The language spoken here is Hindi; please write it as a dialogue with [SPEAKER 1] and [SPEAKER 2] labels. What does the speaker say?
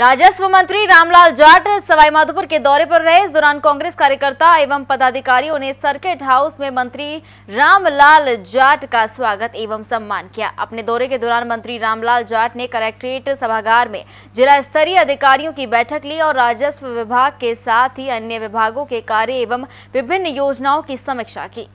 [SPEAKER 1] राजस्व मंत्री रामलाल जाट सवाईमाधोपुर के दौरे पर रहे इस दौरान कांग्रेस कार्यकर्ता एवं पदाधिकारियों ने सर्किट हाउस में मंत्री रामलाल जाट का स्वागत एवं सम्मान किया अपने दौरे के दौरान मंत्री रामलाल जाट ने कलेक्ट्रेट सभागार में जिला स्तरीय अधिकारियों की बैठक ली और राजस्व विभाग के साथ ही अन्य विभागों के कार्य एवं विभिन्न योजनाओं की समीक्षा की